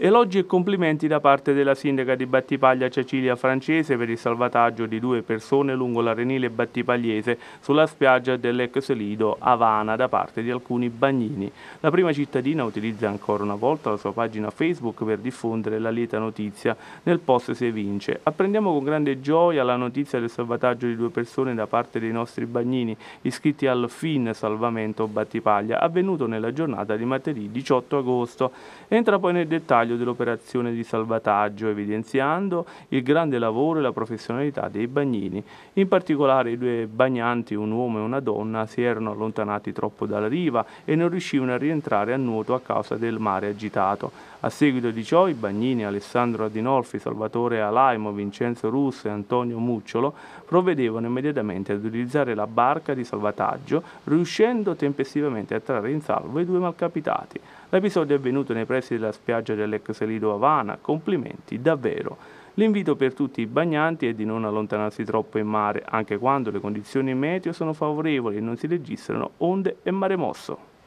Elogi e complimenti da parte della sindaca di Battipaglia Cecilia Francese per il salvataggio di due persone lungo l'arenile battipagliese sulla spiaggia dell'ex lido Havana da parte di alcuni bagnini. La prima cittadina utilizza ancora una volta la sua pagina Facebook per diffondere la lieta notizia. Nel post se vince. Apprendiamo con grande gioia la notizia del salvataggio di due persone da parte dei nostri bagnini iscritti al FIN Salvamento Battipaglia avvenuto nella giornata di martedì 18 agosto. Entra poi nel dettaglio dettaglio dell'operazione di salvataggio, evidenziando il grande lavoro e la professionalità dei bagnini. In particolare i due bagnanti, un uomo e una donna, si erano allontanati troppo dalla riva e non riuscivano a rientrare a nuoto a causa del mare agitato. A seguito di ciò i bagnini Alessandro Adinolfi, Salvatore Alaimo, Vincenzo Russo e Antonio Mucciolo provvedevano immediatamente ad utilizzare la barca di salvataggio, riuscendo tempestivamente a trarre in salvo i due malcapitati. L'episodio è avvenuto nei pressi della spiaggia dell'ex Lido Havana. Complimenti, davvero. L'invito per tutti i bagnanti è di non allontanarsi troppo in mare, anche quando le condizioni meteo sono favorevoli e non si registrano onde e mare mosso.